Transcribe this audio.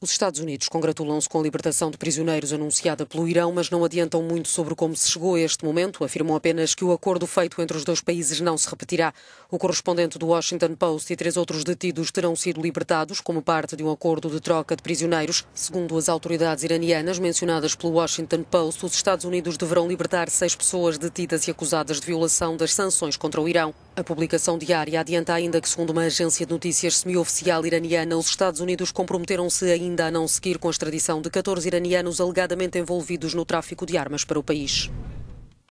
Os Estados Unidos congratulam-se com a libertação de prisioneiros anunciada pelo Irão, mas não adiantam muito sobre como se chegou a este momento. Afirmam apenas que o acordo feito entre os dois países não se repetirá. O correspondente do Washington Post e três outros detidos terão sido libertados como parte de um acordo de troca de prisioneiros. Segundo as autoridades iranianas mencionadas pelo Washington Post, os Estados Unidos deverão libertar seis pessoas detidas e acusadas de violação das sanções contra o Irão. A publicação diária adianta ainda que, segundo uma agência de notícias semioficial iraniana, os Estados Unidos comprometeram-se a ainda a não seguir com a extradição de 14 iranianos alegadamente envolvidos no tráfico de armas para o país.